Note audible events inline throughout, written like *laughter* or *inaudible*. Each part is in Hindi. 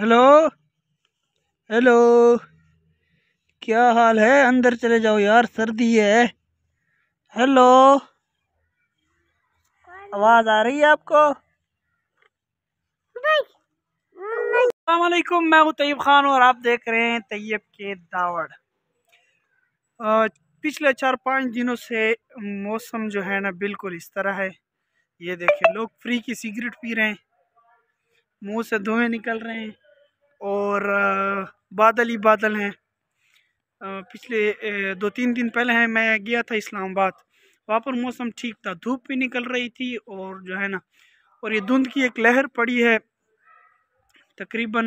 हेलो हेलो क्या हाल है अंदर चले जाओ यार सर्दी है हेलो आवाज़ आ रही है आपको अलैक्म मैं हूँ तैयब ख़ान और आप देख रहे हैं तैयब के दावड़ पिछले चार पाँच दिनों से मौसम जो है ना बिल्कुल इस तरह है ये देखिए लोग फ्री की सिगरेट पी रहे हैं मुंह से धुएं निकल रहे हैं और बादल ही बादल हैं पिछले दो तीन दिन पहले हैं मैं गया था इस्लामाबाद वहाँ पर मौसम ठीक था धूप भी निकल रही थी और जो है ना और ये धुंध की एक लहर पड़ी है तकरीबन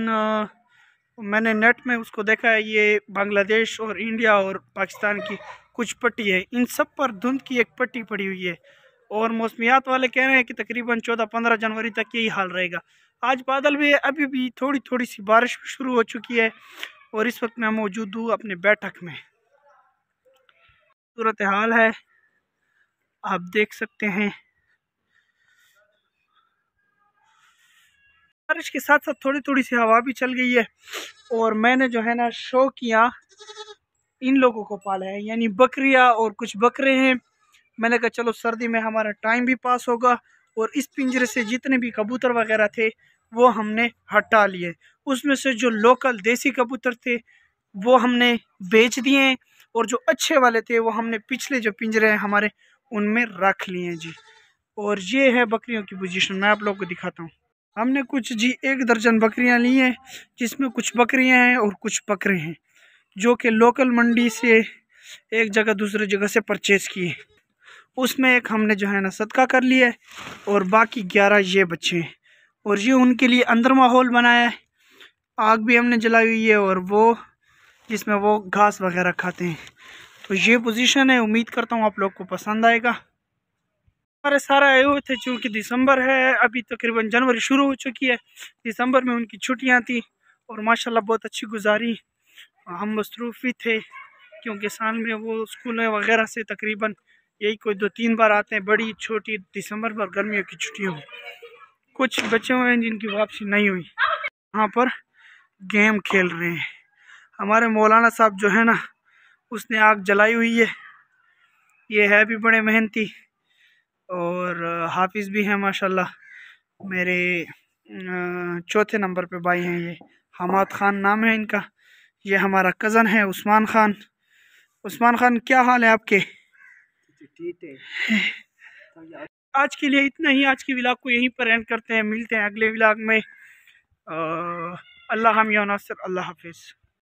मैंने नेट में उसको देखा है ये बांग्लादेश और इंडिया और पाकिस्तान की कुछ पट्टी है इन सब पर धुंध की एक पट्टी पड़ी हुई है और मौसमियात वाले कह रहे हैं कि तकरीबन चौदह पंद्रह जनवरी तक यही हाल रहेगा आज बादल भी है अभी भी थोड़ी थोड़ी सी बारिश शुरू हो चुकी है और इस वक्त मैं मौजूद हूँ अपने बैठक में सूरत हाल है आप देख सकते हैं बारिश के साथ साथ थोड़ी थोड़ी सी हवा भी चल गई है और मैंने जो है ना शो किया इन लोगों को पाला है यानी बकरियाँ और कुछ बकरे हैं मैंने कहा चलो सर्दी में हमारा टाइम भी पास होगा और इस पिंजरे से जितने भी कबूतर वगैरह थे वो हमने हटा लिए उसमें से जो लोकल देसी कबूतर थे वो हमने बेच दिए और जो अच्छे वाले थे वो हमने पिछले जो पिंजरे हैं हमारे उनमें रख लिए हैं जी और ये है बकरियों की पोजीशन मैं आप लोग को दिखाता हूँ हमने कुछ जी एक दर्जन बकरियाँ ली हैं जिसमें कुछ बकरियाँ हैं और कुछ बकरे हैं जो कि लोकल मंडी से एक जगह दूसरे जगह से परचेज़ किए उसमें एक हमने जो है ना सदका कर लिया है और बाकी ग्यारह ये बच्चे हैं और ये उनके लिए अंदर माहौल बनाया है आग भी हमने जलाई हुई है और वो जिसमें वो घास वगैरह खाते हैं तो ये पोजीशन है उम्मीद करता हूँ आप लोग को पसंद आएगा हमारे सारे आए हुए थे चूँकि दिसंबर है अभी तकरीबन तो जनवरी शुरू हो चुकी है दिसंबर में उनकी छुट्टियाँ थी और माशाला बहुत अच्छी गुजारी हम मसरूफ़ी थे क्योंकि साल में वो स्कूलें वगैरह से तकरीबन यही कोई दो तीन बार आते हैं बड़ी छोटी दिसंबर पर गर्मियों की छुट्टियों में कुछ बच्चे हुए हैं जिनकी वापसी नहीं हुई वहाँ पर गेम खेल रहे हैं हमारे मौलाना साहब जो है ना उसने आग जलाई हुई है ये है भी बड़े मेहनती और हाफिज़ भी हैं माशाल्लाह मेरे चौथे नंबर पे भाई हैं ये हमाद ख़ान नाम है इनका ये हमारा कज़न है उस्मान ख़ान उस्मान ख़ान क्या हाल है आपके जीते *laughs* तो आज के लिए इतना ही आज के विलाग को यहीं पर एंड करते हैं मिलते हैं अगले विलाग में अल्लाह हम या अल्लाह हाफिज़